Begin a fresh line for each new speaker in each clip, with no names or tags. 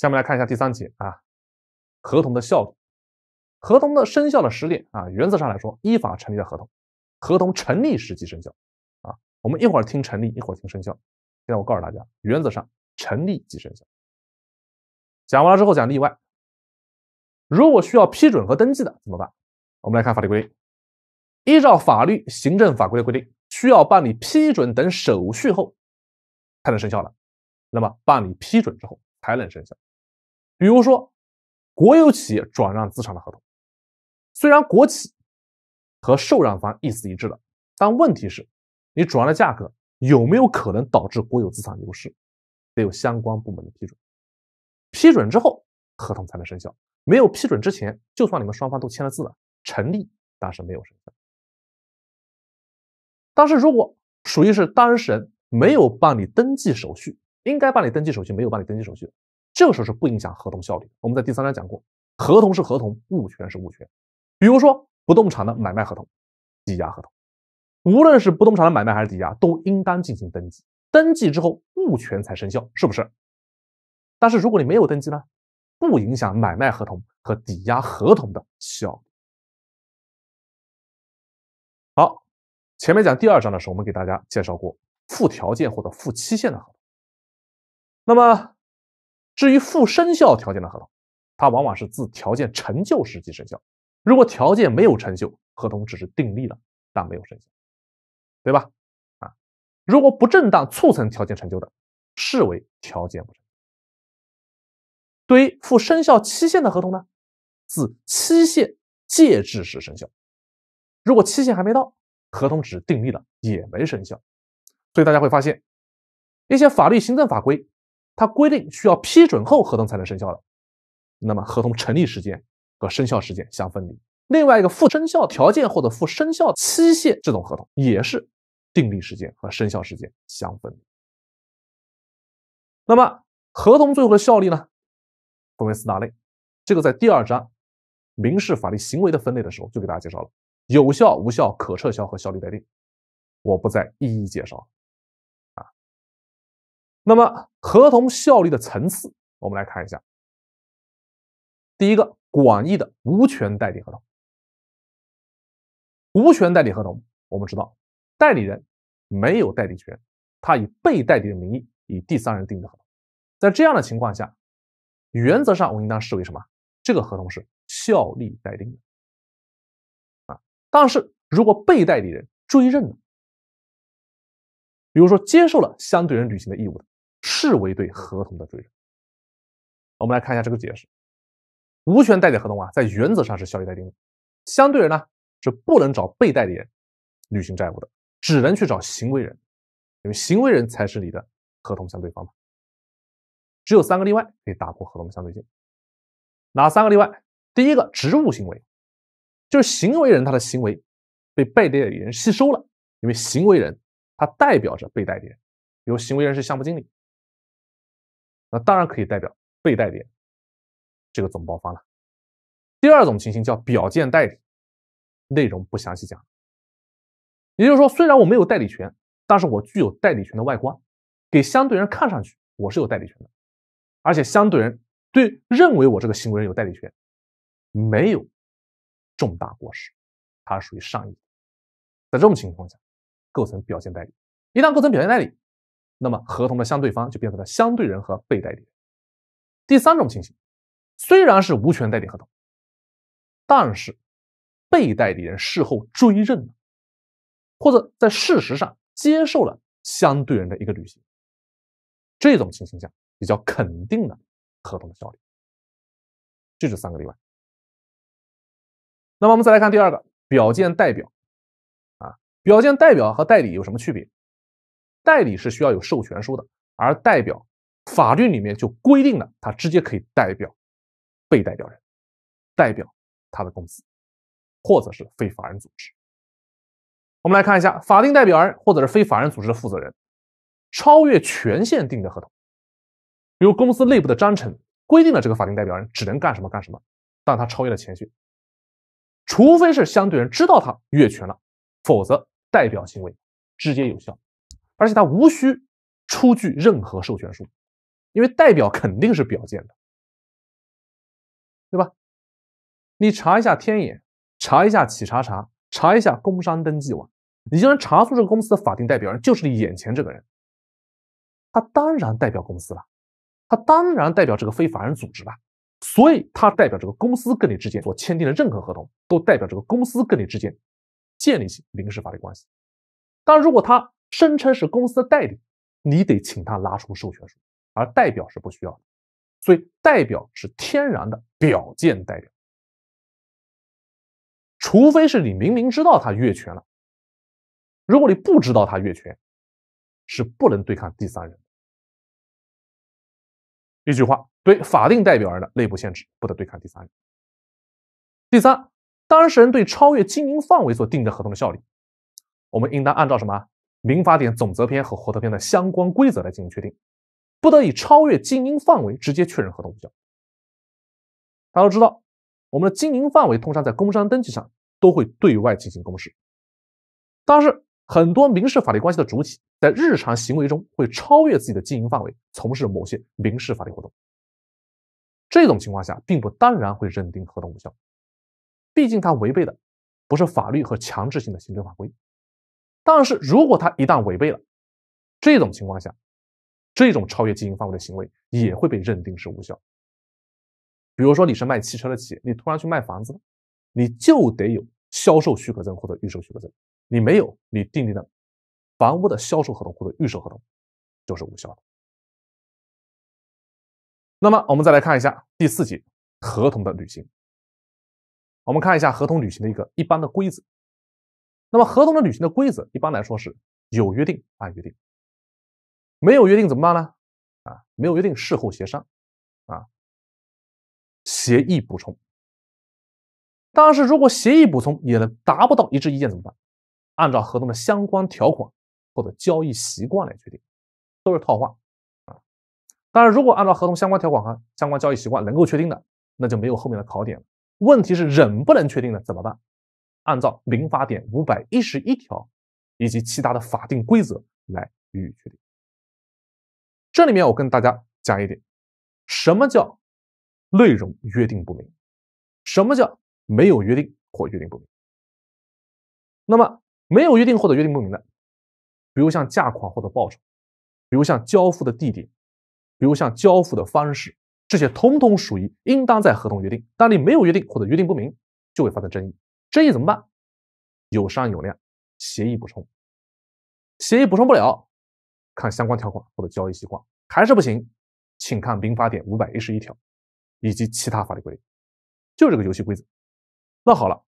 下面来看一下第三节啊，合同的效力，合同的生效的时点啊，原则上来说，依法成立的合同，合同成立时即生效啊。我们一会儿听成立，一会儿听生效。现在我告诉大家，原则上成立即生效。讲完了之后讲例外，如果需要批准和登记的怎么办？我们来看法律规定，依照法律、行政法规的规定，需要办理批准等手续后才能生效了。那么办理批准之后才能生效。比如说，国有企业转让资产的合同，虽然国企和受让方意思一致的，但问题是，你转让的价格有没有可能导致国有资产流失？得有相关部门的批准，批准之后合同才能生效。没有批准之前，就算你们双方都签了字了，成立，但是没有生效。但是如果属于是当事人没有办理登记手续，应该办理登记手续，没有办理登记手续。这个时候是不影响合同效力。我们在第三章讲过，合同是合同，物权是物权。比如说，不动产的买卖合同、抵押合同，无论是不动产的买卖还是抵押，都应当进行登记，登记之后物权才生效，是不是？但是如果你没有登记呢？不影响买卖合同和抵押合同的效力。好，前面讲第二章的时候，我们给大家介绍过附条件或者附期限的合同，那么。至于附生效条件的合同，它往往是自条件成就时即生效。如果条件没有成就，合同只是订立了，但没有生效，对吧？啊，如果不正当促成条件成就的，视为条件不成就。对于附生效期限的合同呢，自期限届至时生效。如果期限还没到，合同只订立了，也没生效。所以大家会发现，一些法律、行政法规。它规定需要批准后合同才能生效的，那么合同成立时间和生效时间相分离。另外一个附生效条件或者附生效期限这种合同，也是订立时间和生效时间相分离。那么合同最后的效力呢，分为四大类，这个在第二章民事法律行为的分类的时候就给大家介绍了，有效、无效、可撤销和效力待定，我不再一一介绍。那么，合同效力的层次，我们来看一下。第一个，广义的无权代理合同。无权代理合同，我们知道，代理人没有代理权，他以被代理的名义，以第三人订的合同，在这样的情况下，原则上我们应当视为什么？这个合同是效力待定的啊。但是，如果被代理人追认了，比如说接受了相对人履行的义务的。视为对合同的追认。我们来看一下这个解释：无权代理合同啊，在原则上是效力待定的，相对人呢是不能找被代理人履行债务的，只能去找行为人，因为行为人才是你的合同相对方嘛。只有三个例外可以打破合同相对性，哪三个例外？第一个，职务行为，就是行为人他的行为被被代理人吸收了，因为行为人他代表着被代理人，比如行为人是项目经理。那当然可以代表被代理这个总包方了。第二种情形叫表见代理，内容不详细讲。也就是说，虽然我没有代理权，但是我具有代理权的外观，给相对人看上去我是有代理权的，而且相对人对认为我这个行为人有代理权，没有重大过失，它属于善意，在这种情况下构成表见代理。一旦构成表见代理。那么，合同的相对方就变成了相对人和被代理。人。第三种情形，虽然是无权代理合同，但是被代理人事后追认了，或者在事实上接受了相对人的一个履行，这种情形下，比较肯定的合同的效力。这是三个例外。那么，我们再来看第二个表见代表。啊，表见代表和代理有什么区别？代理是需要有授权书的，而代表，法律里面就规定了他直接可以代表被代表人，代表他的公司，或者是非法人组织。我们来看一下法定代表人或者是非法人组织的负责人超越权限定的合同，比如公司内部的章程规定了这个法定代表人只能干什么干什么，但他超越了权限，除非是相对人知道他越权了，否则代表行为直接有效。而且他无需出具任何授权书，因为代表肯定是表见的，对吧？你查一下天眼，查一下企查查，查一下工商登记网，你就能查出这个公司的法定代表人就是你眼前这个人。他当然代表公司了，他当然代表这个非法人组织了，所以他代表这个公司跟你之间所签订的任何合同，都代表这个公司跟你之间建立起民事法律关系。但如果他，声称是公司的代理，你得请他拿出授权书，而代表是不需要的，所以代表是天然的表见代表，除非是你明明知道他越权了。如果你不知道他越权，是不能对抗第三人。一句话，对法定代表人的内部限制不得对抗第三人。第三，当事人对超越经营范围所订的合同的效力，我们应当按照什么？《民法典》总则篇和合同篇的相关规则来进行确定，不得以超越经营范围直接确认合同无效。大家都知道，我们的经营范围通常在工商登记上都会对外进行公示，但是很多民事法律关系的主体在日常行为中会超越自己的经营范围从事某些民事法律活动。这种情况下，并不当然会认定合同无效，毕竟它违背的不是法律和强制性的行政法规。但是，如果他一旦违背了，这种情况下，这种超越经营范围的行为也会被认定是无效。比如说，你是卖汽车的企业，你突然去卖房子，你就得有销售许可证或者预售许可证。你没有，你订立的房屋的销售合同或者预售合同就是无效的。那么，我们再来看一下第四节合同的履行。我们看一下合同履行的一个一般的规则。那么合同的履行的规则，一般来说是有约定按约定，没有约定怎么办呢？啊，没有约定事后协商，啊，协议补充。但是如果协议补充也能达不到一致意见怎么办？按照合同的相关条款或者交易习惯来决定，都是套话啊。当然，如果按照合同相关条款和相关交易习惯能够确定的，那就没有后面的考点了。问题是仍不能确定的怎么办？按照《民法典》五百一十一条以及其他的法定规则来予以确定。这里面我跟大家讲一点：什么叫内容约定不明？什么叫没有约定或约定不明？那么没有约定或者约定不明的，比如像价款或者报酬，比如像交付的地点，比如像交付的方式，这些统统属于应当在合同约定。当你没有约定或者约定不明，就会发生争议。争议怎么办？有商有量，协议补充。协议补充不了，看相关条款或者交易习惯，还是不行，请看《民法典》五百一十一条以及其他法律规定，就这个游戏规则。那好了，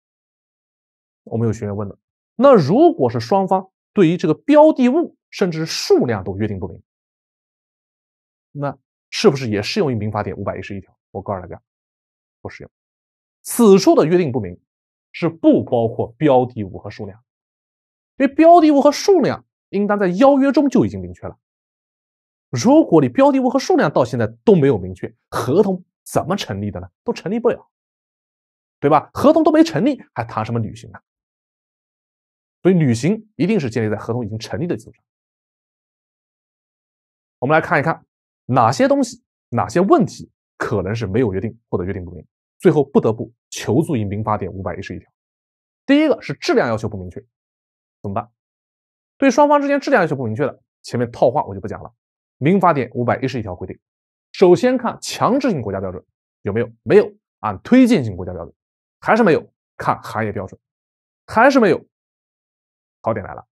我们有学员问了，那如果是双方对于这个标的物甚至数量都约定不明，那是不是也适用于《民法典》五百一十一条？我告诉大家，不适用。此处的约定不明。是不包括标的物和数量，因为标的物和数量应当在邀约中就已经明确了。如果你标的物和数量到现在都没有明确，合同怎么成立的呢？都成立不了，对吧？合同都没成立，还谈什么履行呢？所以，履行一定是建立在合同已经成立的基础上。我们来看一看哪些东西、哪些问题可能是没有约定或者约定不明，最后不得不。求助于民法典五百一十一条，第一个是质量要求不明确，怎么办？对双方之间质量要求不明确的，前面套话我就不讲了。民法典五百一十一条规定，首先看强制性国家标准有没有，没有，按推荐性国家标准还是没有，看行业标准还是没有，考点来了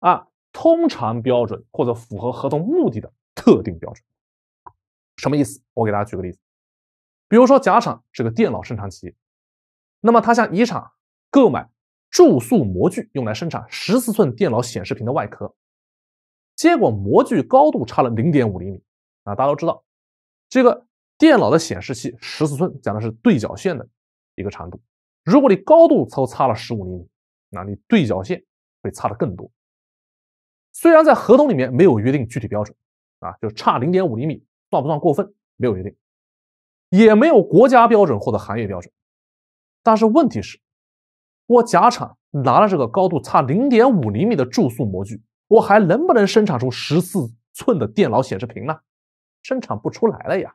啊！通常标准或者符合合同目的的特定标准，什么意思？我给大家举个例子，比如说甲厂是个电脑生产企业。那么他向乙厂购买注塑模具，用来生产十四寸电脑显示屏的外壳，结果模具高度差了零点五厘米。啊，大家都知道，这个电脑的显示器十四寸讲的是对角线的一个长度。如果你高度超差了十五厘米，那你对角线会差的更多。虽然在合同里面没有约定具体标准，啊，就差零点五厘米算不算过分？没有约定，也没有国家标准或者行业标准。但是问题是，我假厂拿了这个高度差零点五厘米的注塑模具，我还能不能生产出十四寸的电脑显示屏呢？生产不出来了呀，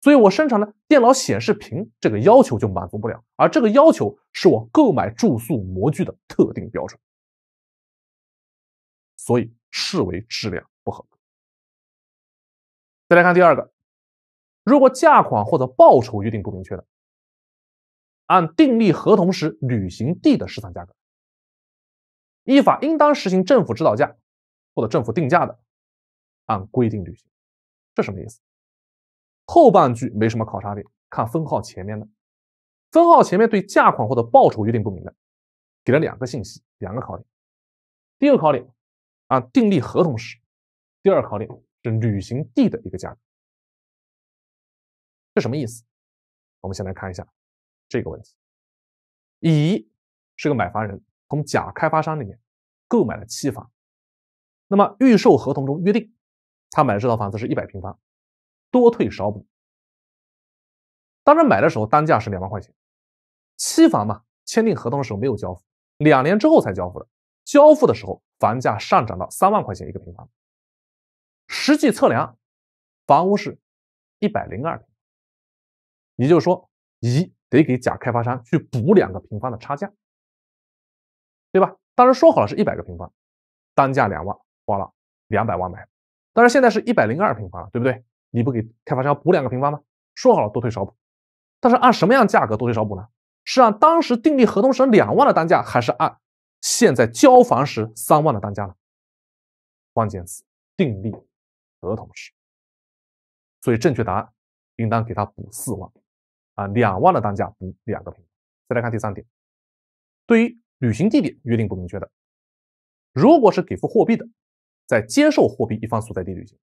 所以我生产的电脑显示屏这个要求就满足不了，而这个要求是我购买注塑模具的特定标准，所以视为质量不合格。再来看第二个，如果价款或者报酬约定不明确的。按订立合同时履行地的市场价格，依法应当实行政府指导价或者政府定价的，按规定履行。这什么意思？后半句没什么考察点，看分号前面的。分号前面对价款或者报酬约定不明的，给了两个信息，两个考点。第一个考点按订立合同时；第二个考点是履行地的一个价格。这什么意思？我们先来看一下。这个问题，乙是个买房人，从甲开发商里面购买了期房，那么预售合同中约定，他买的这套房子是一百平方，多退少补。当然买的时候单价是两万块钱，期房嘛，签订合同的时候没有交付，两年之后才交付的，交付的时候房价上涨到三万块钱一个平方，实际测量房屋是一百零二平，也就是说乙。得给甲开发商去补两个平方的差价，对吧？当时说好了是一百个平方，单价两万，花了两百万买。但是现在是一百零二平方了，对不对？你不给开发商补两个平方吗？说好了多退少补，但是按什么样价格多退少补呢？是按当时订立合同时两万的单价，还是按现在交房时三万的单价呢？关键词订立合同时，所以正确答案应当给他补四万。啊，两万的单价，补两个平。方。再来看第三点，对于履行地点约定不明确的，如果是给付货币的，在接受货币一方所在地履行；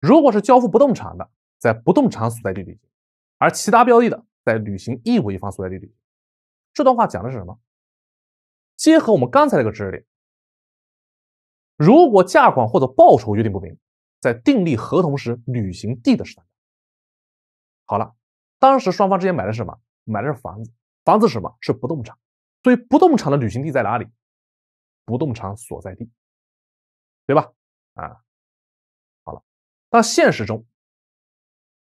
如果是交付不动产的，在不动产所在地履行；而其他标的的，在履行义务一方所在地履行。这段话讲的是什么？结合我们刚才那个知识点，如果价款或者报酬约定不明，在订立合同时履行地的时。好了。当时双方之间买的是什么？买的是房子，房子是什么是不动产？所以不动产的履行地在哪里？不动产所在地，对吧？啊，好了，但现实中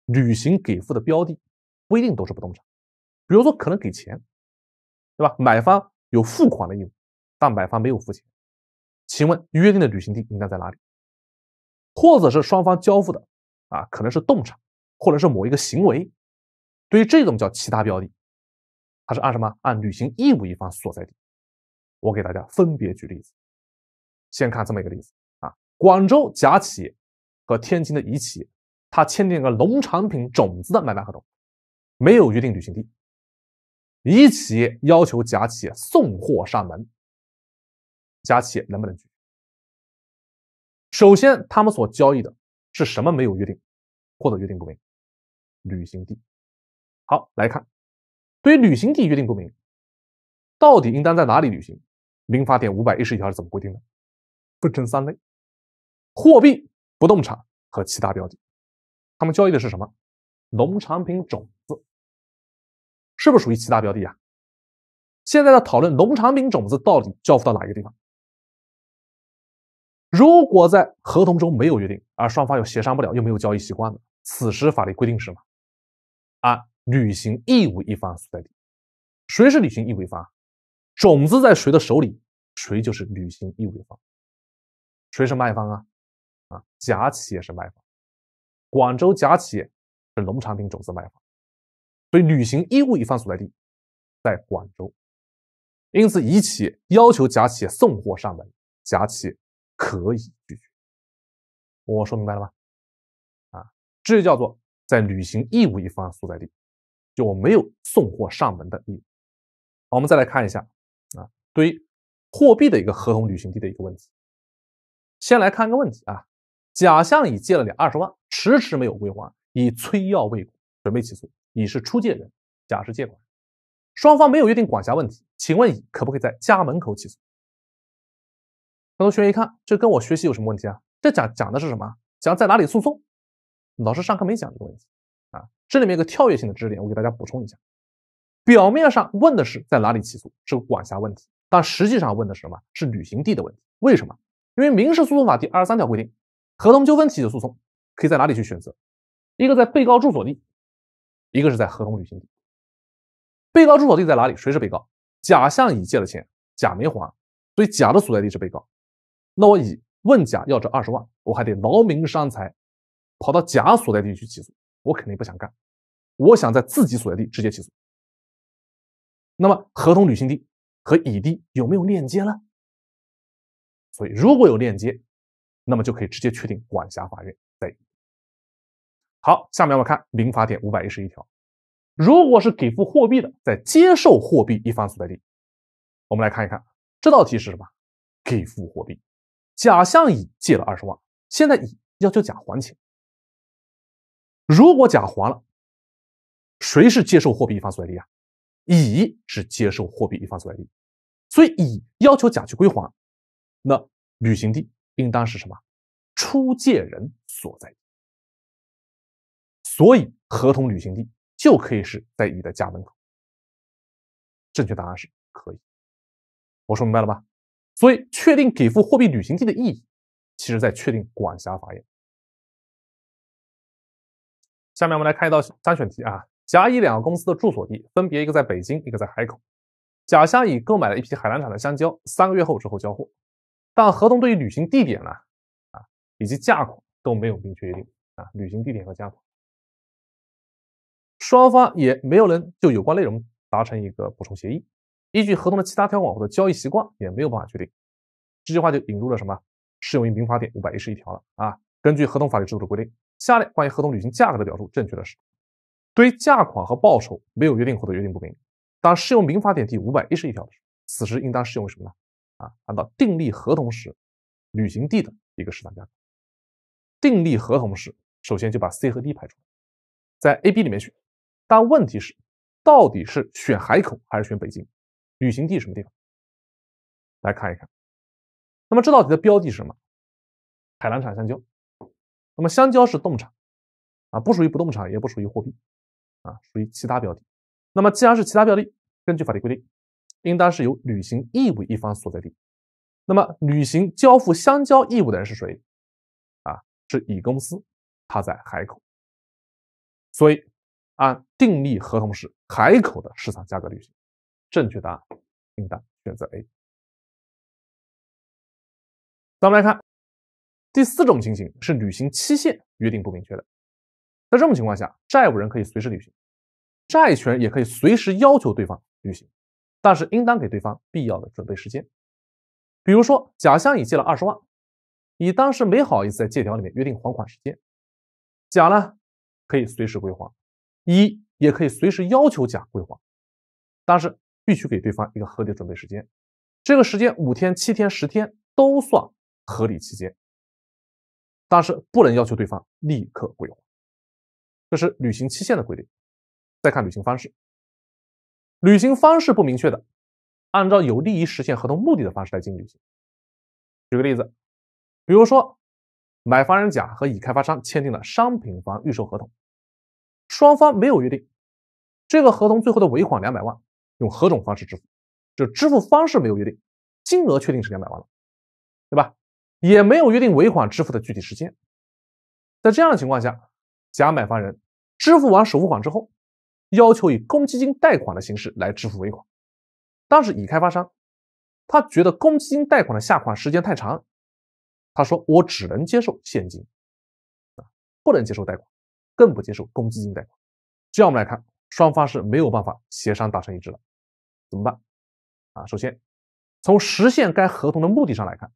履行给付的标的不一定都是不动产，比如说可能给钱，对吧？买方有付款的义务，但买方没有付钱，请问约定的履行地应该在哪里？或者是双方交付的啊，可能是动产，或者是某一个行为。所以这种叫其他标的，它是按什么？按履行义务一方所在地。我给大家分别举例子，先看这么一个例子啊，广州甲企业和天津的乙企业，它签订个农产品种子的买卖合同，没有约定履行地。乙企业要求甲企业送货上门，甲企业能不能举？首先，他们所交易的是什么？没有约定，或者约定不明，履行地。好来看，对于履行地约定不明，到底应当在哪里履行？《民法典》五百一十一条是怎么规定的？分成三类：货币、不动产和其他标的。他们交易的是什么？农产品种子，是不是属于其他标的啊？现在在讨论农产品种子到底交付到哪一个地方？如果在合同中没有约定，而双方又协商不了，又没有交易习惯的，此时法律规定是什么？啊？履行义务一方所在地，谁是履行义务一方？种子在谁的手里，谁就是履行义务一方。谁是卖方啊？啊，甲企业是卖方。广州甲企业是农产品种子卖方，所以履行义务一方所在地在广州。因此，乙企业要求甲企业送货上门，甲企业可以拒绝。我说明白了吧？啊，这就叫做在履行义务一方所在地。就没有送货上门的义务。好，我们再来看一下啊，对于货币的一个合同履行地的一个问题。先来看个问题啊，甲向乙借了你二十万，迟迟没有归还，乙催要未果，准备起诉。乙是出借人，甲是借款人，双方没有约定管辖问题，请问乙可不可以在家门口起诉？很多学员一看，这跟我学习有什么问题啊？这讲讲的是什么？讲在哪里诉讼？老师上课没讲这个问题。这里面一个跳跃性的知识点，我给大家补充一下。表面上问的是在哪里起诉，是个管辖问题，但实际上问的是什么？是履行地的问题。为什么？因为《民事诉讼法》第二十三条规定，合同纠纷提起诉讼，可以在哪里去选择？一个在被告住所地，一个是在合同履行地。被告住所地在哪里？谁是被告？甲向乙借了钱，甲没还，所以甲的所在地是被告。那我乙问甲要这二十万，我还得劳民伤财，跑到甲所在地去起诉，我肯定不想干。我想在自己所在地直接起诉。那么合同履行地和乙地有没有链接呢？所以如果有链接，那么就可以直接确定管辖法院在乙。好，下面我们看《民法典》五百一十一条。如果是给付货币的，在接受货币一方所在地。我们来看一看这道题是什么：给付货币。甲向乙借了二十万，现在乙要求甲还钱。如果甲还了，谁是接受货币一方所在地啊？乙是接受货币一方所在地，所以乙要求甲去归还，那履行地应当是什么？出借人所在地。所以合同履行地就可以是在乙的家门口。正确答案是可以。我说明白了吧？所以确定给付货币履行地的意义，其实在确定管辖法院。下面我们来看一道三选题啊。甲乙两个公司的住所地分别一个在北京，一个在海口。甲向乙购买了一批海南产的香蕉，三个月后之后交货，但合同对于履行地点呢，啊以及价款都没有明确约定啊，履行地点和价款，双方也没有人就有关内容达成一个补充协议，依据合同的其他条款或者交易习惯也没有办法确定。这句话就引入了什么？适用于《民法典》五百一十一条了啊。根据合同法律制度的规定，下列关于合同履行价格的表述正确的是？对于价款和报酬没有约定或者约定不明，当适用民法典第五百一十一条时，此时应当适用什么呢？啊，按照订立合同时履行地的一个市场价格。订立合同时，首先就把 C 和 D 排除，在 A、B 里面选。但问题是，到底是选海口还是选北京？履行地什么地方？来看一看。那么这道题的标的什么？海南产香蕉。那么香蕉是动产，啊，不属于不动产，也不属于货币。啊，属于其他标的。那么既然是其他标的，根据法律规定，应当是由履行义务一方所在地。那么履行交付香蕉义务的人是谁？啊，是乙公司，他在海口。所以按订立合同时海口的市场价格履行。正确答案应当选择 A。咱们来看第四种情形是履行期限约定不明确的。在这种情况下，债务人可以随时履行，债权人也可以随时要求对方履行，但是应当给对方必要的准备时间。比如说，甲向乙借了二十万，乙当时没好意思在借条里面约定还款时间。甲呢，可以随时归还，乙也可以随时要求甲归还，但是必须给对方一个合理准备时间。这个时间五天、七天、十天都算合理期间，但是不能要求对方立刻归还。这是履行期限的规定。再看履行方式，履行方式不明确的，按照有利于实现合同目的的方式来进行履行。举个例子，比如说，买房人甲和乙开发商签订了商品房预售合同，双方没有约定这个合同最后的尾款两百万用何种方式支付，就支付方式没有约定，金额确定是两百万了，对吧？也没有约定尾款支付的具体时间。在这样的情况下，甲买房人。支付完首付款之后，要求以公积金贷款的形式来支付尾款。当时，乙开发商他觉得公积金贷款的下款时间太长，他说：“我只能接受现金，啊，不能接受贷款，更不接受公积金贷款。”这样我们来看，双方是没有办法协商达成一致的，怎么办？啊，首先从实现该合同的目的上来看，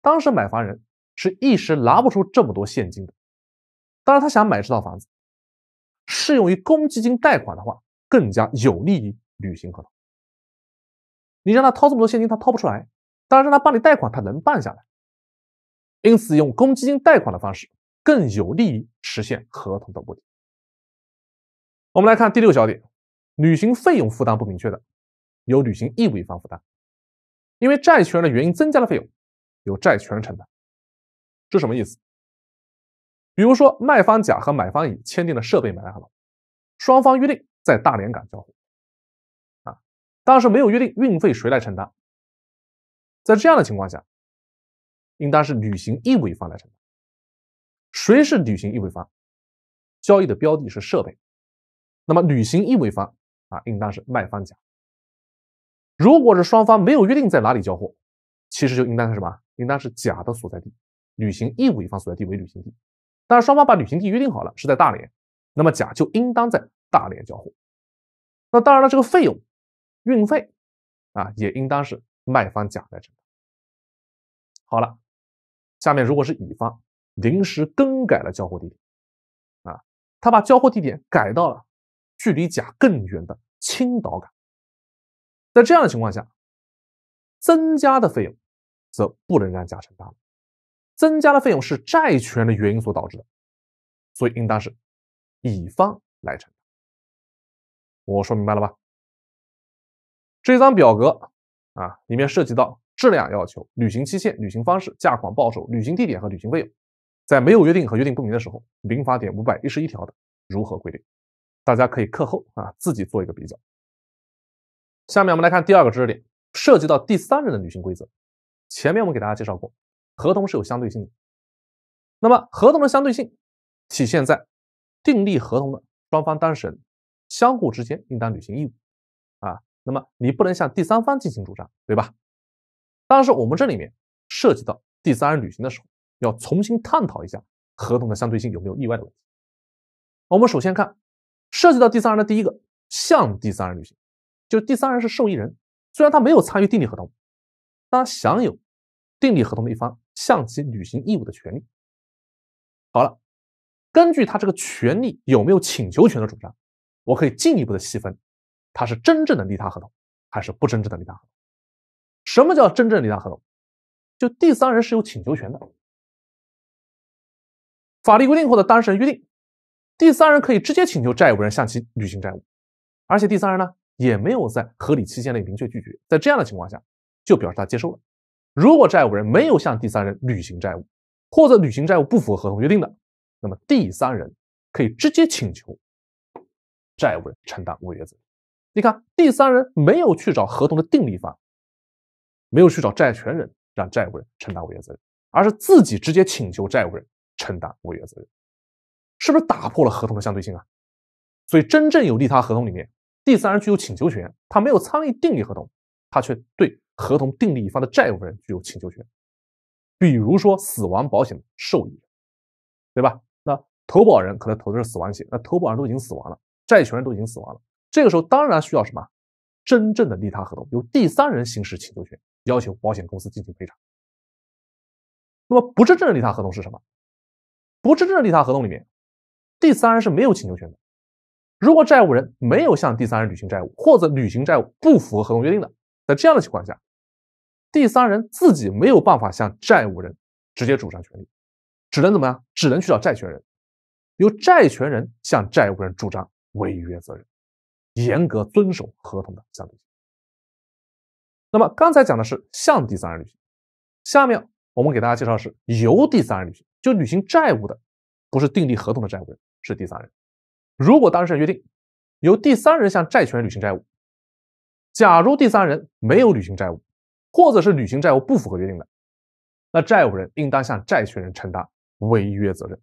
当时买房人是一时拿不出这么多现金的。当然，他想买这套房子。适用于公积金贷款的话，更加有利于履行合同。你让他掏这么多现金，他掏不出来；当然让他办理贷款，他能办下来。因此，用公积金贷款的方式更有利于实现合同的目的。我们来看第六小点：履行费用负担不明确的，由履行义务一方负担。因为债权人的原因增加了费用，由债权人承担。这什么意思？比如说，卖方甲和买方乙签订了设备买卖合同，双方约定在大连港交货。啊，但是没有约定运费谁来承担。在这样的情况下，应当是履行义务一方来承担。谁是履行义务方？交易的标的是设备，那么履行义务方啊，应当是卖方甲。如果是双方没有约定在哪里交货，其实就应当是什么？应当是甲的所在地，履行义务一方所在地为履行地。但是双方把旅行地约定好了，是在大连，那么甲就应当在大连交货。那当然了，这个费用、运费啊，也应当是卖方甲来承担。好了，下面如果是乙方临时更改了交货地点，啊，他把交货地点改到了距离甲更远的青岛港，在这样的情况下，增加的费用则不能让甲承担。了。增加的费用是债权的原因所导致的，所以应当是乙方来承担。我说明白了吧？这张表格啊，里面涉及到质量要求、履行期限、履行方式、价款报酬、履行地点和履行费用，在没有约定和约定不明的时候，《民法典》五百一十一条的如何规定？大家可以课后啊自己做一个比较。下面我们来看第二个知识点，涉及到第三人的履行规则。前面我们给大家介绍过。合同是有相对性的，那么合同的相对性体现在订立合同的双方当事人相互之间应当履行义务，啊，那么你不能向第三方进行主张，对吧？但是我们这里面涉及到第三人履行的时候，要重新探讨一下合同的相对性有没有意外的问题。我们首先看涉及到第三人的第一个向第三人履行，就第三人是受益人，虽然他没有参与订立合同，但享有订立合同的一方。向其履行义务的权利。好了，根据他这个权利有没有请求权的主张，我可以进一步的细分，他是真正的利他合同还是不真正的利他合同？什么叫真正利他合同？就第三人是有请求权的，法律规定或者当事人约定，第三人可以直接请求债务人向其履行债务，而且第三人呢也没有在合理期间内明确拒绝，在这样的情况下，就表示他接受了。如果债务人没有向第三人履行债务，或者履行债务不符合合同约定的，那么第三人可以直接请求债务人承担违约责任。你看，第三人没有去找合同的订立方，没有去找债权人让债务人承担违约责任，而是自己直接请求债务人承担违约责任，是不是打破了合同的相对性啊？所以，真正有利他合同里面，第三人具有请求权，他没有参与订立合同，他却对。合同订立一方的债务人具有请求权，比如说死亡保险受益人，对吧？那投保人可能投的是死亡险，那投保人都已经死亡了，债权人都已经死亡了，这个时候当然需要什么？真正的利他合同由第三人行使请求权，要求保险公司进行赔偿。那么不真正的利他合同是什么？不真正的利他合同里面，第三人是没有请求权的。如果债务人没有向第三人履行债务，或者履行债务不符合合同约定的，在这样的情况下，第三人自己没有办法向债务人直接主张权利，只能怎么样？只能去找债权人，由债权人向债务人主张违约责任，严格遵守合同的相对性。那么刚才讲的是向第三人履行，下面我们给大家介绍的是由第三人履行，就履行债务的不是订立合同的债务人，是第三人。如果当事人约定由第三人向债权人履行债务，假如第三人没有履行债务，或者是履行债务不符合约定的，那债务人应当向债权人承担违约责任，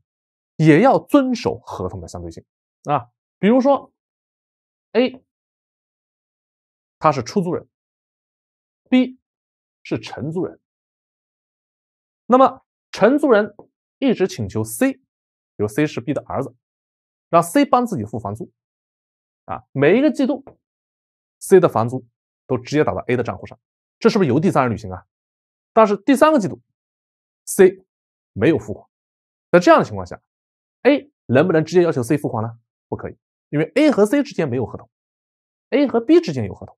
也要遵守合同的相对性啊。比如说，A 他是出租人，B 是承租人。那么承租人一直请求 C，有 C 是 B 的儿子，让 C 帮自己付房租啊。每一个季度，C 的房租都直接打到 A 的账户上。这是不是由第三人履行啊？但是第三个季度，C 没有付款。在这样的情况下，A 能不能直接要求 C 付款呢？不可以，因为 A 和 C 之间没有合同，A 和 B 之间有合同。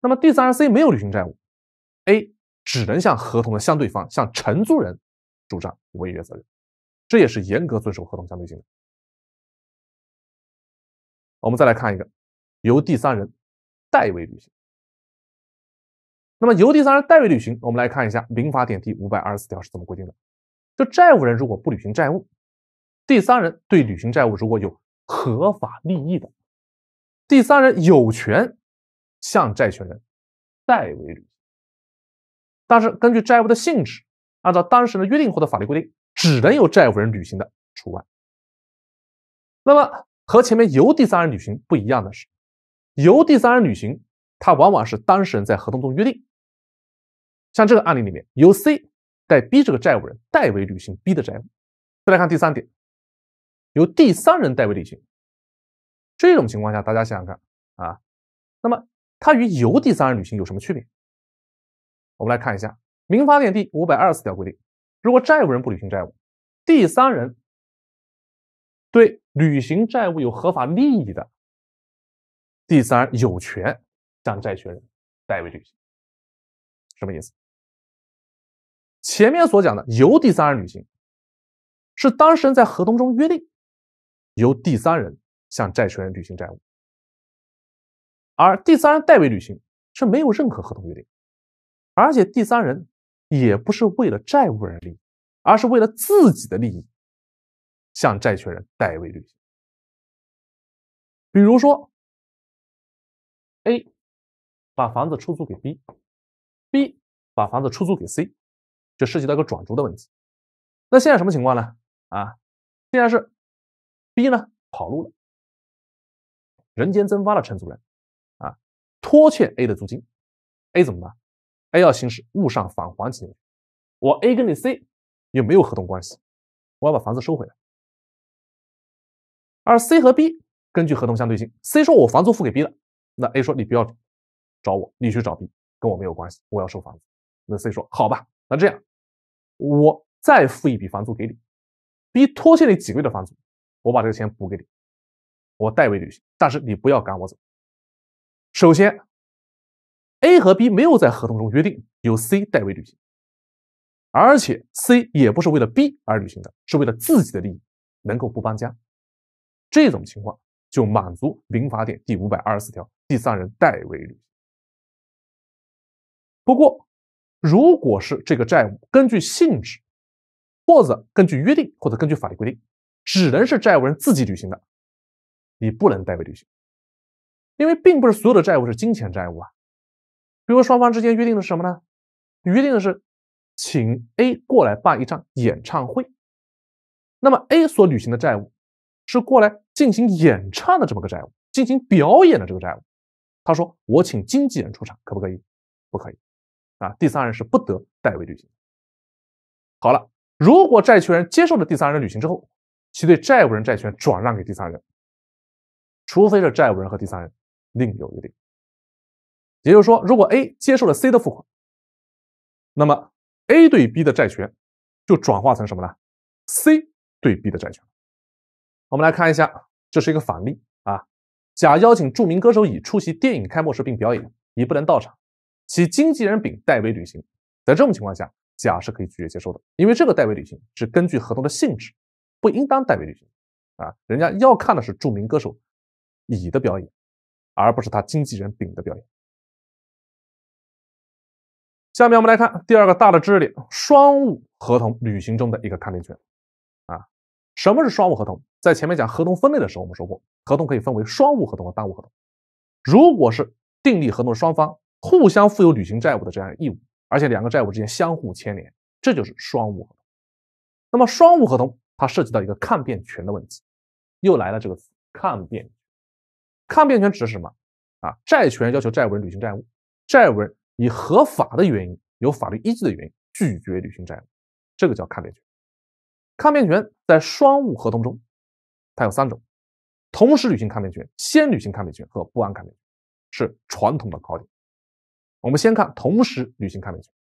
那么第三人 C 没有履行债务，A 只能向合同的相对方向承租人主张违约责任，这也是严格遵守合同相对性的。我们再来看一个，由第三人代为履行。那么由第三人代为履行，我们来看一下《民法典》第五百二十四条是怎么规定的。就债务人如果不履行债务，第三人对履行债务如果有合法利益的，第三人有权向债权人代为履行。但是根据债务的性质，按照当事人的约定或者法律规定，只能由债务人履行的除外。那么和前面由第三人履行不一样的是，由第三人履行，它往往是当事人在合同中约定。像这个案例里面，由 C 代 B 这个债务人代为履行 B 的债务。再来看第三点，由第三人代为履行。这种情况下，大家想想看啊，那么它与由第三人履行有什么区别？我们来看一下《民法典》第五百二十四条规定：如果债务人不履行债务，第三人对履行债务有合法利益的，第三人有权向债权人代为履行。什么意思？前面所讲的由第三人履行，是当事人在合同中约定由第三人向债权人履行债务，而第三人代为履行是没有任何合同约定，而且第三人也不是为了债务人利益，而是为了自己的利益向债权人代为履行。比如说，A 把房子出租给 B，B 把房子出租给 C。就涉及到一个转租的问题，那现在什么情况呢？啊，现在是 B 呢跑路了，人间蒸发了承租人，啊，拖欠 A 的租金，A 怎么办？A 要行使物上返还请求，我 A 跟你 C 又没有合同关系，我要把房子收回来。而 C 和 B 根据合同相对性，C 说我房租付给 B 了，那 A 说你不要找我，你去找 B，跟我没有关系，我要收房子。那 C 说好吧。那这样，我再付一笔房租给你，b 拖欠你几个月的房租，我把这个钱补给你，我代为履行，但是你不要赶我走。首先，A 和 B 没有在合同中约定由 C 代为履行，而且 C 也不是为了 B 而履行的，是为了自己的利益能够不搬家。这种情况就满足《民法典》第五百二十四条，第三人代为履行。不过，如果是这个债务，根据性质，或者根据约定，或者根据法律规定，只能是债务人自己履行的，你不能代为履行，因为并不是所有的债务是金钱债务啊。比如双方之间约定的是什么呢？约定的是请 A 过来办一场演唱会，那么 A 所履行的债务是过来进行演唱的这么个债务，进行表演的这个债务。他说：“我请经纪人出场，可不可以？”“不可以。”啊，第三人是不得代为履行。好了，如果债权人接受了第三人履行之后，其对债务人债权转让给第三人，除非是债务人和第三人另有约定。也就是说，如果 A 接受了 C 的付款，那么 A 对 B 的债权就转化成什么呢？C 对 B 的债权。我们来看一下，这是一个反例啊。甲邀请著名歌手乙出席电影开幕式并表演，乙不能到场。其经纪人丙代为履行，在这种情况下，甲是可以拒绝接受的，因为这个代为履行是根据合同的性质，不应当代为履行。啊，人家要看的是著名歌手乙的表演，而不是他经纪人丙的表演。下面我们来看第二个大的知识点：双务合同履行中的一个抗辩权。啊，什么是双务合同？在前面讲合同分类的时候，我们说过，合同可以分为双务合同和单务合同。如果是订立合同的双方，互相负有履行债务的这样义务，而且两个债务之间相互牵连，这就是双务合同。那么，双务合同它涉及到一个抗辩权的问题，又来了这个词：抗辩。抗辩权指的是什么？啊，债权要求债务人履行债务，债务人以合法的原因、有法律依据的原因拒绝履行债务，这个叫抗辩权。抗辩权在双务合同中，它有三种：同时履行抗辩权、先履行抗辩权和不安抗辩权，是传统的考点。我们先看同时履行抗辩权，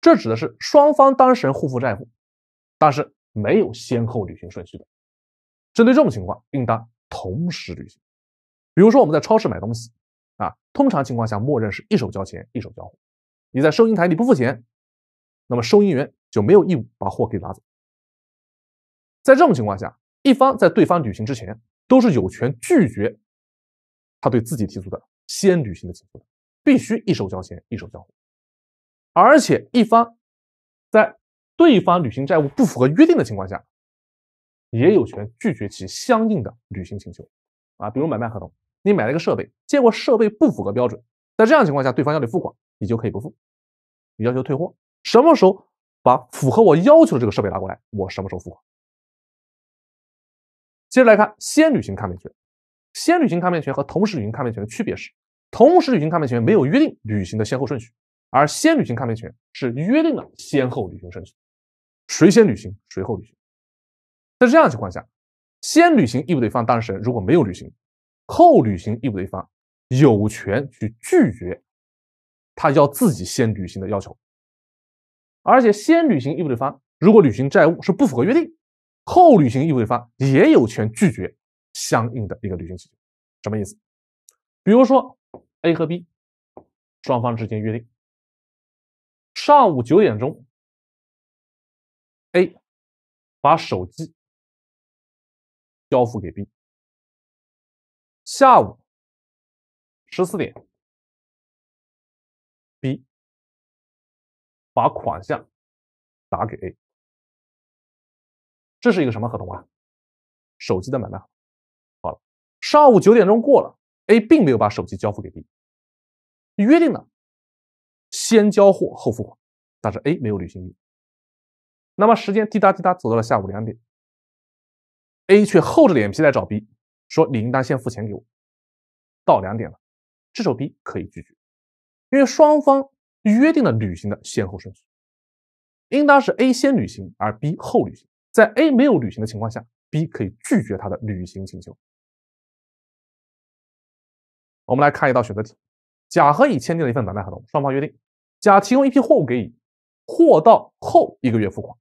这指的是双方当事人互负债务，但是没有先后履行顺序的。针对这种情况，应当同时履行。比如说，我们在超市买东西，啊，通常情况下，默认是一手交钱，一手交货。你在收银台你不付钱，那么收银员就没有义务把货给拿走。在这种情况下，一方在对方履行之前，都是有权拒绝他对自己提出的先履行的请求的。必须一手交钱一手交货，而且一方在对方履行债务不符合约定的情况下，也有权拒绝其相应的履行请求。啊，比如买卖合同，你买了一个设备，结果设备不符合标准，在这样情况下，对方要你付款，你就可以不付，你要求退货。什么时候把符合我要求的这个设备拿过来，我什么时候付款。接着来看先履行抗辩权，先履行抗辩权和同时履行抗辩权的区别是。同时履行抗辩权没有约定履行的先后顺序，而先履行抗辩权是约定了先后履行顺序，谁先履行谁后履行。在这样的情况下，先履行义务的一方当事人如果没有履行，后履行义务的一方有权去拒绝他要自己先履行的要求。而且，先履行义务的一方如果履行债务是不符合约定，后履行义务的一方也有权拒绝相应的一个履行请求。什么意思？比如说。A 和 B 双方之间约定，上午九点钟，A 把手机交付给 B，下午十四点，B 把款项打给 A。这是一个什么合同啊？手机的买卖好了，上午九点钟过了，A 并没有把手机交付给 B。约定了先交货后付款，但是 A 没有履行义务。那么时间滴答滴答走到了下午两点，A 却厚着脸皮来找 B，说：“你应当先付钱给我。”到两点了，这时候 B 可以拒绝，因为双方约定了履行的先后顺序，应当是 A 先履行而 B 后履行。在 A 没有履行的情况下，B 可以拒绝他的履行请求。我们来看一道选择题。甲和乙签订了一份买卖合同，双方约定，甲提供一批货物给乙，货到后一个月付款。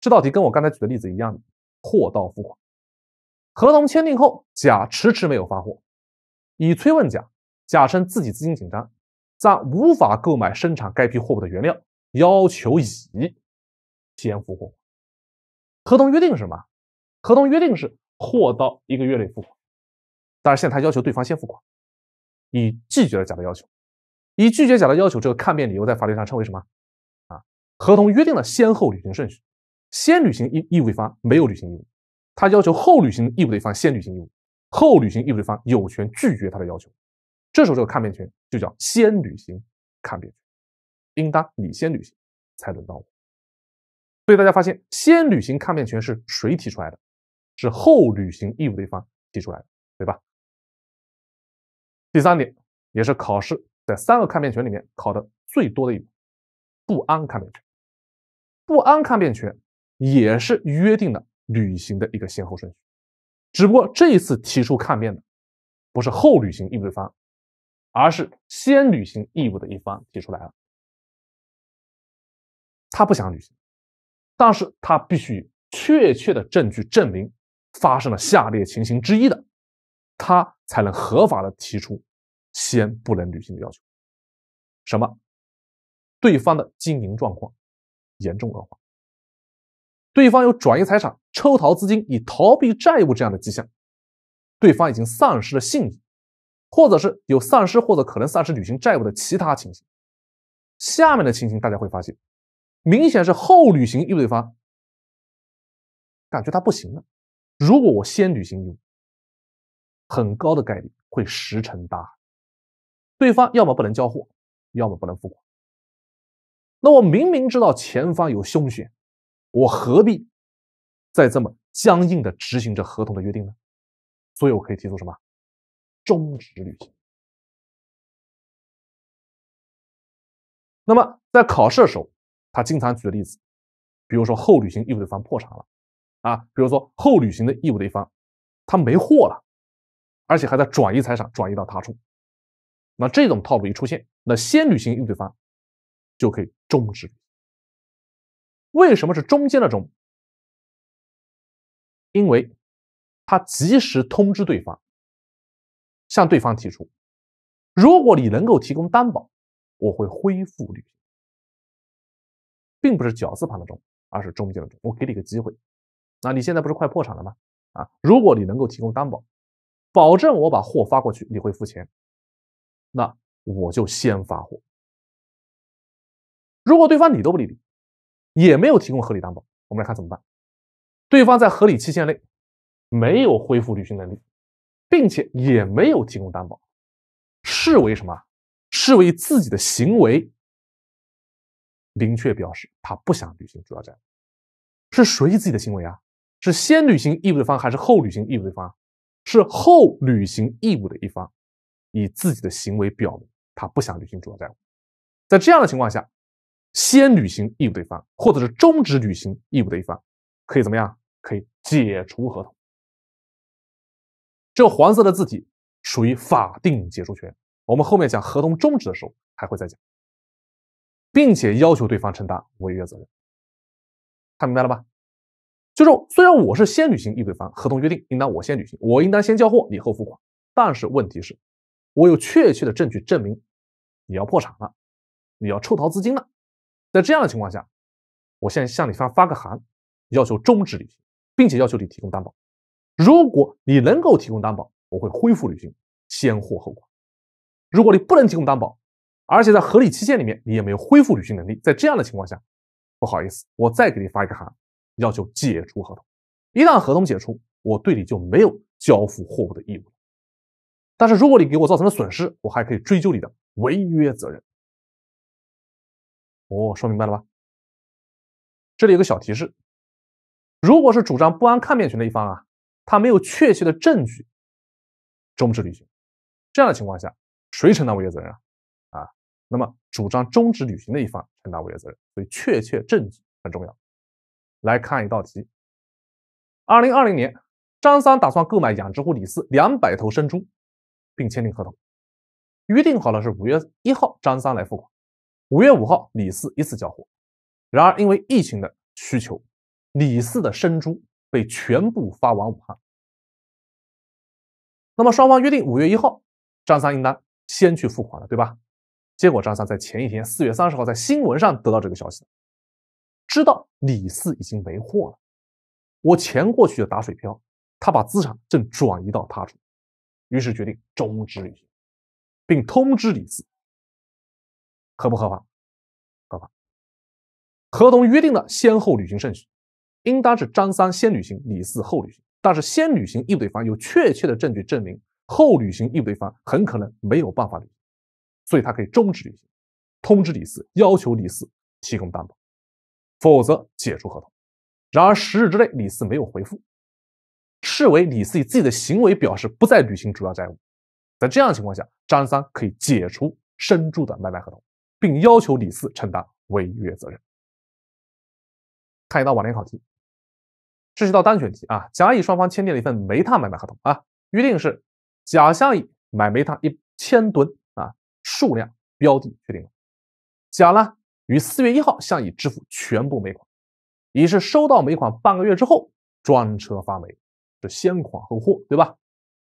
这道题跟我刚才举的例子一样，货到付款。合同签订后，甲迟迟没有发货，乙催问甲，甲称自己资金紧张，暂无法购买生产该批货物的原料，要求乙先付款。合同约定是什么？合同约定是货到一个月内付款，但是现在他要求对方先付款。以拒绝了甲的要求，以拒绝甲的要求这个抗辩理由，在法律上称为什么？啊，合同约定了先后履行顺序，先履行义义务一方没有履行义务，他要求后履行义务的一方先履行义务，后履行义务的一方有权拒绝他的要求。这时候这个抗辩权就叫先履行抗辩，权，应当你先履行才轮到我。所以大家发现，先履行抗辩权是谁提出来的？是后履行义务的一方提出来的，对吧？第三点，也是考试在三个抗辩权里面考的最多的一点，不安抗辩权。不安抗辩权也是约定了履行的一个先后顺序，只不过这一次提出抗辩的不是后履行义务的方，而是先履行义务的一方提出来了。他不想履行，但是他必须确切的证据证明发生了下列情形之一的。他才能合法的提出先不能履行的要求。什么？对方的经营状况严重恶化，对方有转移财产、抽逃资金以逃避债务这样的迹象，对方已经丧失了信誉，或者是有丧失或者可能丧失履行债务的其他情形。下面的情形大家会发现，明显是后履行义务对方感觉他不行了。如果我先履行义务。很高的概率会石沉大海，对方要么不能交货，要么不能付款。那我明明知道前方有凶险，我何必再这么僵硬的执行着合同的约定呢？所以，我可以提出什么？终止履行。那么，在考试的时候，他经常举的例子，比如说后履行义务的一方破产了，啊，比如说后履行的义务的一方他没货了。而且还在转移财产，转移到他处。那这种套路一出现，那先履行一方就可以终止。为什么是中间的中？因为他及时通知对方，向对方提出，如果你能够提供担保，我会恢复履行。并不是绞丝旁的中，而是中间的中。我给你个机会，那你现在不是快破产了吗？啊，如果你能够提供担保。保证我把货发过去，你会付钱，那我就先发货。如果对方理都不理你，也没有提供合理担保，我们来看怎么办？对方在合理期限内没有恢复履行能力，并且也没有提供担保，视为什么？视为自己的行为明确表示他不想履行主要债务。是谁自己的行为啊？是先履行义务的方还是后履行义务的方？是后履行义务的一方，以自己的行为表明他不想履行主要债务，在这样的情况下，先履行义务对方或者是终止履行义务的一方，可以怎么样？可以解除合同。这黄色的字体属于法定解除权，我们后面讲合同终止的时候还会再讲，并且要求对方承担违约责任。看明白了吧？就是虽然我是先履行一方，合同约定应当我先履行，我应当先交货，你后付款。但是问题是，我有确切的证据证明你要破产了，你要抽逃资金了。在这样的情况下，我现在向你发发个函，要求终止履行，并且要求你提供担保。如果你能够提供担保，我会恢复履行，先货后款。如果你不能提供担保，而且在合理期限里面你也没有恢复履行能力，在这样的情况下，不好意思，我再给你发一个函。要求解除合同，一旦合同解除，我对你就没有交付货物的义务。了。但是如果你给我造成了损失，我还可以追究你的违约责任。哦，说明白了吧？这里有个小提示：如果是主张不安抗辩权的一方啊，他没有确切的证据终止履行，这样的情况下，谁承担违约责任啊？啊，那么主张终止履行的一方承担违约责任，所以确切证据很重要。来看一道题。二零二零年，张三打算购买养殖户李四两百头生猪，并签订合同，约定好了是五月一号张三来付款，五月五号李四一次交货。然而，因为疫情的需求，李四的生猪被全部发往武汉。那么，双方约定五月一号，张三应当先去付款了，对吧？结果，张三在前一天四月三十号在新闻上得到这个消息。知道李四已经没货了，我钱过去的打水漂，他把资产正转移到他处，于是决定终止履行，并通知李四。合不合法？合法。合同约定的先后履行顺序，应当是张三先履行，李四后履行。但是先履行一方有确切的证据证明后履行一方很可能没有办法履行，所以他可以终止履行，通知李四，要求李四提供担保。否则解除合同。然而十日之内李四没有回复，视为李四以自己的行为表示不再履行主要债务。在这样的情况下，张三可以解除生猪的买卖合同，并要求李四承担违约责任。看一道网联考题，这是一道单选题啊。甲乙双方签订了一份煤炭买卖合同啊，约定是甲向乙买煤炭一千吨啊，数量标的确定了。甲呢？于四月一号向乙支付全部煤款，乙是收到煤款半个月之后装车发煤，是先款后货，对吧？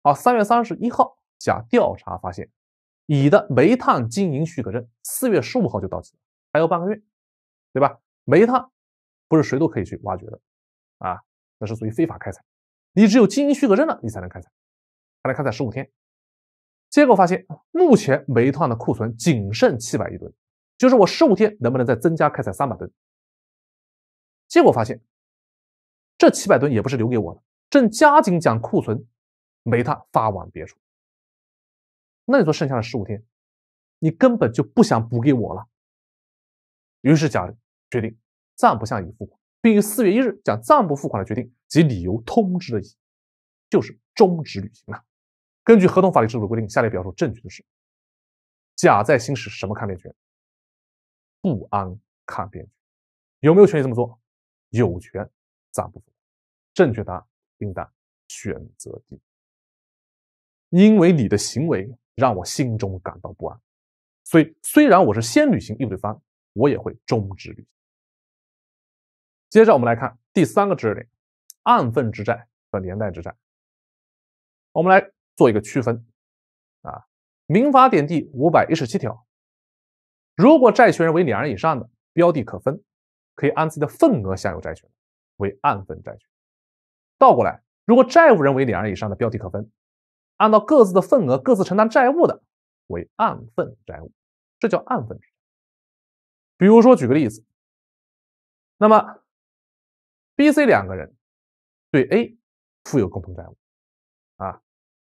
好，三月三十一号，甲调查发现，乙的煤炭经营许可证四月十五号就到期了，还有半个月，对吧？煤炭不是谁都可以去挖掘的，啊，那是属于非法开采，你只有经营许可证了，你才能开采，才能开采十五天。结果发现，目前煤炭的库存仅剩七百亿吨。就是我十五天能不能再增加开采三百吨？结果发现，这七百吨也不是留给我的，正加紧将库存煤炭发往别处。那你说剩下的十五天，你根本就不想补给我了。于是甲决定暂不向乙付款，并于四月一日将暂不付款的决定及理由通知了乙，就是终止履行了。根据合同法律制度规定，下列表述正确的是，甲在行使什么抗辩权？不安，抗辩有没有权利这么做？有权，暂不管。正确答案应当选择 D，因为你的行为让我心中感到不安，所以虽然我是先履行义务方，我也会终止履行。接着我们来看第三个知识点：按份之债和连带之债。我们来做一个区分。啊，《民法典》第五百一十七条。如果债权人为两人以上的，标的可分，可以按自己的份额享有债权，为按份债权。倒过来，如果债务人为两人以上的，标的可分，按照各自的份额各自承担债务的，为按份债务，这叫按份。比如说，举个例子，那么 B、C 两个人对 A 负有共同债务，啊，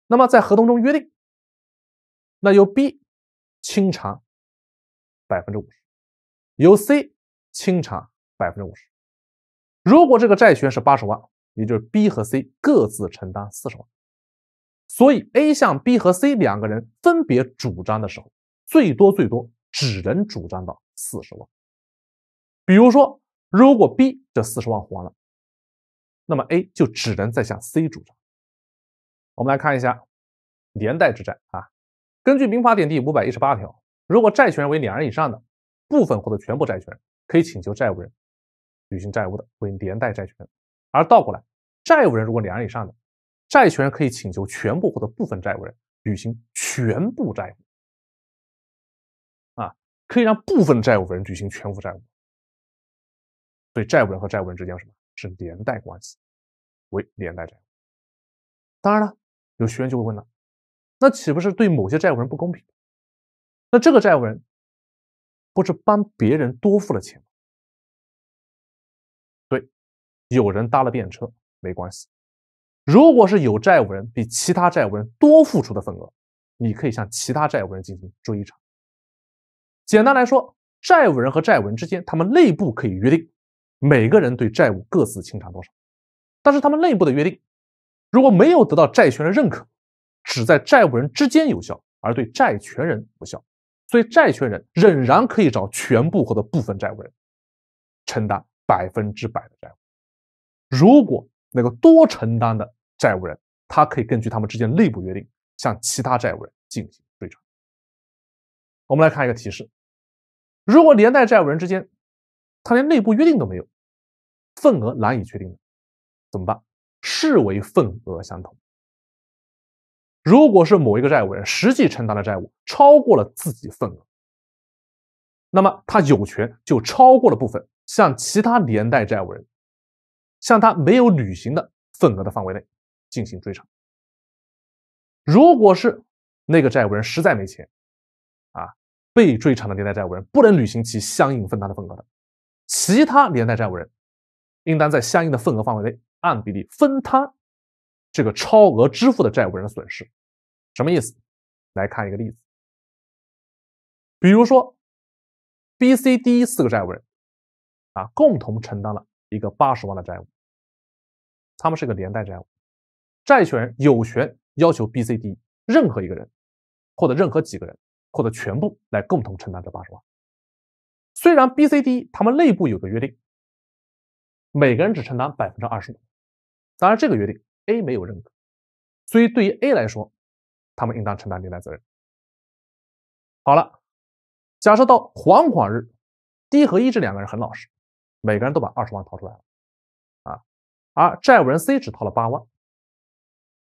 那么在合同中约定，那由 B 清偿。百分之五十由 C 清偿百分之五十。如果这个债权是八十万，也就是 B 和 C 各自承担四十万。所以 A 向 B 和 C 两个人分别主张的时候，最多最多只能主张到四十万。比如说，如果 B 这四十万还了，那么 A 就只能再向 C 主张。我们来看一下连带之债啊，根据《民法典》第五百一十八条。如果债权人为两人以上的，部分或者全部债权可以请求债务人履行债务的，为连带债权；而倒过来，债务人如果两人以上的，债权人可以请求全部或者部分债务人履行全部债务。啊，可以让部分债务人履行全部债务。所以，债务人和债务人之间是什么？是连带关系，为连带债。务。当然了，有学员就会问了，那岂不是对某些债务人不公平？那这个债务人不是帮别人多付了钱吗？对，有人搭了便车没关系。如果是有债务人比其他债务人多付出的份额，你可以向其他债务人进行追偿。简单来说，债务人和债务人之间，他们内部可以约定每个人对债务各自清偿多少。但是他们内部的约定如果没有得到债权人的认可，只在债务人之间有效，而对债权人无效。所以债权人仍然可以找全部或者部分债务人承担百分之百的债务。如果那个多承担的债务人，他可以根据他们之间内部约定向其他债务人进行追偿。我们来看一个提示：如果连带债务人之间他连内部约定都没有，份额难以确定的，怎么办？视为份额相同。如果是某一个债务人实际承担的债务超过了自己份额，那么他有权就超过了部分，向其他连带债务人，向他没有履行的份额的范围内进行追偿。如果是那个债务人实在没钱，啊，被追偿的连带债务人不能履行其相应分担的份额的，其他连带债务人，应当在相应的份额范围内按比例分摊。这个超额支付的债务人的损失，什么意思？来看一个例子，比如说 B、C、D 四个债务人，啊，共同承担了一个八十万的债务，他们是个连带债务，债权人有权要求 B、C、D 任何一个人，或者任何几个人，或者全部来共同承担这八十万。虽然 B、C、D 他们内部有个约定，每个人只承担百分之二十五，当然这个约定。A 没有认可，所以对于 A 来说，他们应当承担连带责任。好了，假设到还款日，D 和 E 这两个人很老实，每个人都把二十万掏出来了，啊，而债务人 C 只掏了八万。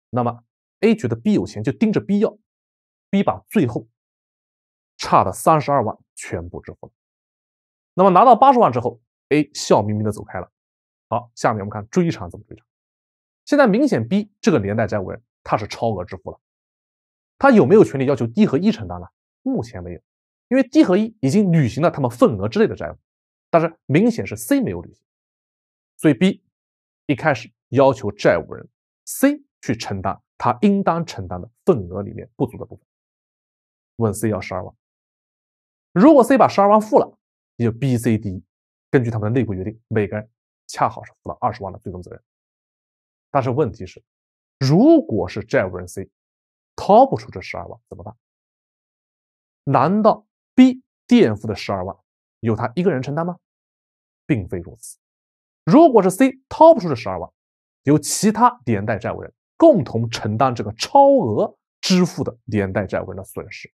那么 A 觉得 B 有钱，就盯着 B 要，B 把最后差的三十二万全部支付了。那么拿到八十万之后，A 笑眯眯的走开了。好，下面我们看追偿怎么追偿。现在明显 B 这个连带债务人他是超额支付了，他有没有权利要求 D 和 E 承担呢？目前没有，因为 D 和 E 已经履行了他们份额之内的债务，但是明显是 C 没有履行，所以 B 一开始要求债务人 C 去承担他应当承担的份额里面不足的部分，问 C 要十二万。如果 C 把十二万付了，也就 B、C、D 根据他们的内部约定，每个人恰好是付了二十万的最终责任。但是问题是，如果是债务人 C 掏不出这十二万怎么办？难道 B 垫付的十二万由他一个人承担吗？并非如此。如果是 C 掏不出这十二万，由其他连带债务人共同承担这个超额支付的连带债务人的损失。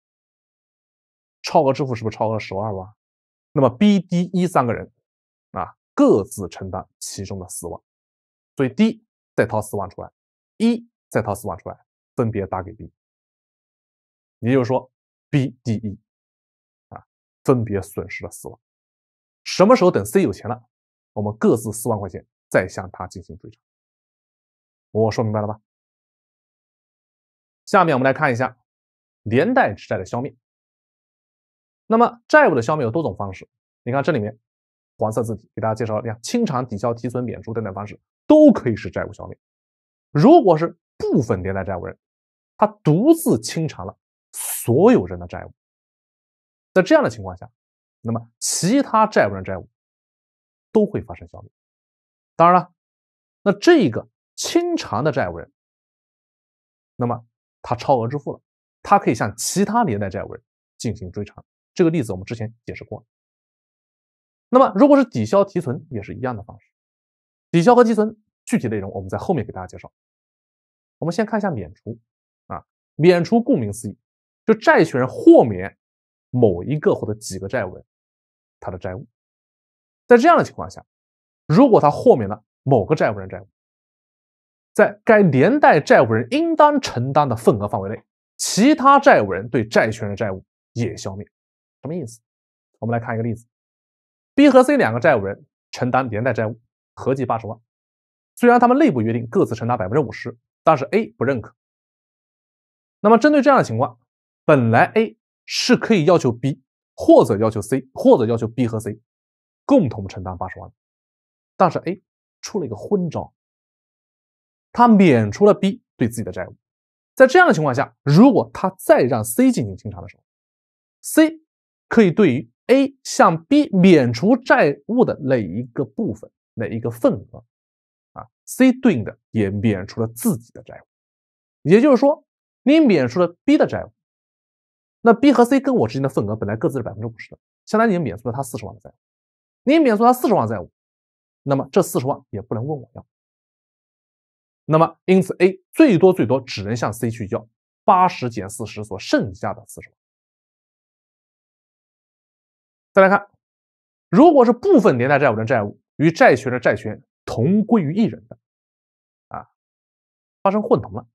超额支付是不是超额十二万？那么 B、D、E 三个人啊，各自承担其中的四万。所以 D。再掏四万出来，一再掏四万出来，分别打给 B，也就是说 B、D、E 啊，分别损失了四万。什么时候等 C 有钱了，我们各自四万块钱再向他进行追偿。我说明白了吧？下面我们来看一下连带之债的消灭。那么债务的消灭有多种方式，你看这里面黄色字体给大家介绍了，你清偿、抵消、提存、免除等等方式。都可以使债务消灭。如果是部分连带债务人，他独自清偿了所有人的债务，在这样的情况下，那么其他债务人债务都会发生消灭。当然了，那这个清偿的债务人，那么他超额支付了，他可以向其他连带债务人进行追偿。这个例子我们之前解释过。那么如果是抵消提存，也是一样的方式。抵消和积存具体内容，我们在后面给大家介绍。我们先看一下免除啊，免除顾名思义，就债权人豁免某一个或者几个债务人他的债务。在这样的情况下，如果他豁免了某个债务人债务，在该连带债务人应当承担的份额范围内，其他债务人对债权人债务也消灭。什么意思？我们来看一个例子：B 和 C 两个债务人承担连带债务。合计八十万，虽然他们内部约定各自承担百分之五十，但是 A 不认可。那么针对这样的情况，本来 A 是可以要求 B 或者要求 C 或者要求 B 和 C 共同承担八十万但是 A 出了一个昏招，他免除了 B 对自己的债务。在这样的情况下，如果他再让 C 进行清偿的时候，C 可以对于 A 向 B 免除债务的那一个部分。的一个份额，啊，C 对应的也免除了自己的债务，也就是说，你免除了 B 的债务，那 B 和 C 跟我之间的份额本来各自是百分之五十的，相当于你免除了他四十万的债，务，你免除了他四十万债务，那么这四十万也不能问我要，那么因此 A 最多最多只能向 C 去要八十减四十所剩下的四十万。再来看，如果是部分连带债务的债务。与债权的债权同归于一人的，啊，发生混同了。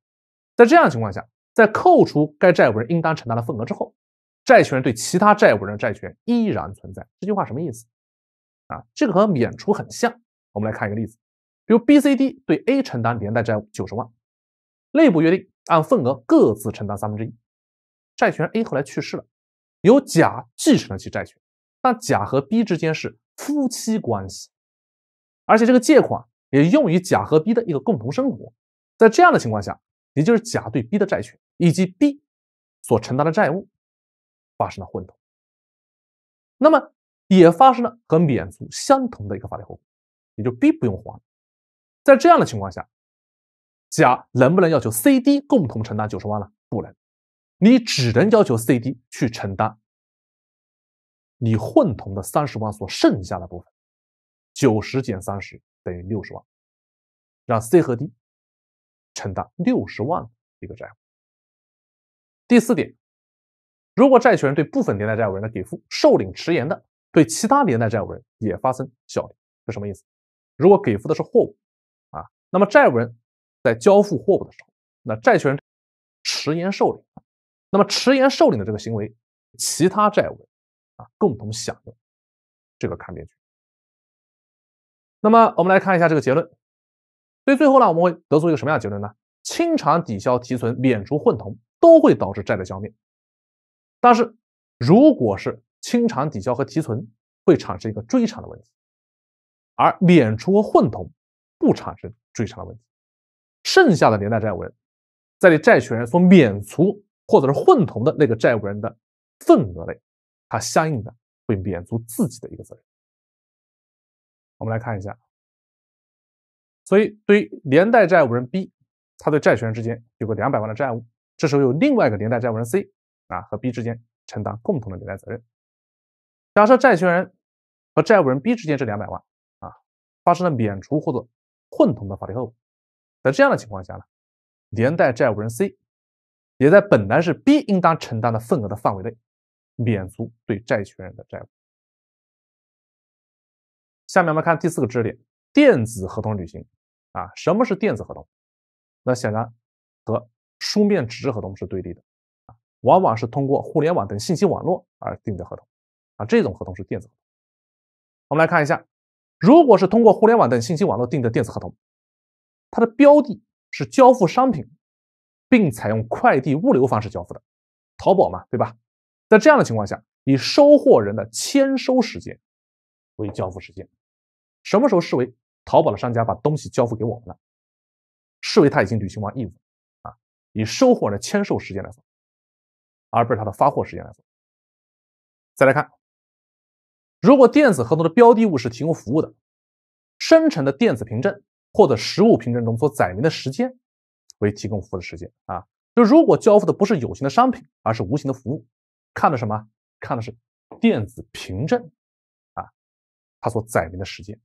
在这样情况下，在扣除该债务人应当承担的份额之后，债权人对其他债务人的债权依然存在。这句话什么意思？啊，这个和免除很像。我们来看一个例子，比如 B、C、D 对 A 承担连带债务九十万，内部约定按份额各自承担三分之一。债权人 A 后来去世了，由甲继承了其债权，但甲和 B 之间是夫妻关系。而且这个借款也用于甲和 B 的一个共同生活，在这样的情况下，也就是甲对 B 的债权以及 B 所承担的债务发生了混同，那么也发生了和免除相同的一个法律后果，也就 B 不用还。在这样的情况下，甲能不能要求 C、D 共同承担九十万呢？不能，你只能要求 C、D 去承担你混同的三十万所剩下的部分。九十减三十等于六十万，让 C 和 D 承担六十万的一个债务。第四点，如果债权人对部分连带债务人的给付受领迟延的，对其他连带债务人也发生效力，是什么意思？如果给付的是货物啊，那么债务人在交付货物的时候，那债权人迟延受领，那么迟延受领的这个行为，其他债务人啊共同享用这个抗辩权。那么我们来看一下这个结论。所以最后呢，我们会得出一个什么样的结论呢？清偿、抵销、提存、免除、混同，都会导致债的消灭。但是，如果是清偿、抵销和提存，会产生一个追偿的问题；而免除和混同不产生追偿的问题。剩下的连带债务人在你债权人所免除或者是混同的那个债务人的份额内，他相应的会免除自己的一个责任。我们来看一下，所以对于连带债务人 B，他对债权人之间有个两百万的债务，这时候有另外一个连带债务人 C 啊和 B 之间承担共同的连带责任。假设债权人和债务人 B 之间这两百万啊发生了免除或者混同的法律后果，在这样的情况下呢，连带债务人 C 也在本来是 B 应当承担的份额的范围内免除对债权人的债务。下面我们看第四个知识点：电子合同履行。啊，什么是电子合同？那显然和书面纸质合同是对立的，往往是通过互联网等信息网络而订的合同。啊，这种合同是电子合同。我们来看一下，如果是通过互联网等信息网络订的电子合同，它的标的是交付商品，并采用快递物流方式交付的，淘宝嘛，对吧？在这样的情况下，以收货人的签收时间。为交付时间，什么时候视为淘宝的商家把东西交付给我们了？视为他已经履行完义务啊，以收货人签收时间来说，而不是他的发货时间来说。再来看，如果电子合同的标的物是提供服务的，生成的电子凭证或者实物凭证中所载明的时间为提供服务的时间啊。就如果交付的不是有形的商品，而是无形的服务，看的什么？看的是电子凭证。它所载明的时间，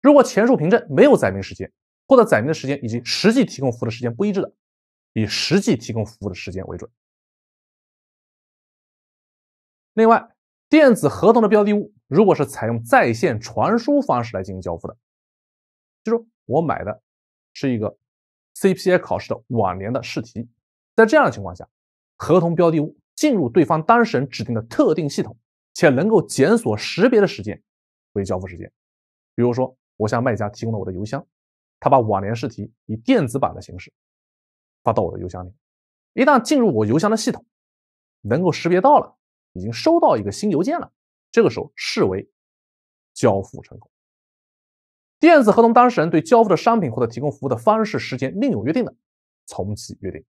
如果前述凭证没有载明时间，或者载明的时间以及实际提供服务的时间不一致的，以实际提供服务的时间为准。另外，电子合同的标的物如果是采用在线传输方式来进行交付的，就是我买的是一个 CPI 考试的往年的试题，在这样的情况下，合同标的物进入对方当事人指定的特定系统且能够检索识别的时间。为交付时间，比如说我向卖家提供了我的邮箱，他把往年试题以电子版的形式发到我的邮箱里，一旦进入我邮箱的系统，能够识别到了已经收到一个新邮件了，这个时候视为交付成功。电子合同当事人对交付的商品或者提供服务的方式、时间另有约定的，从其约定。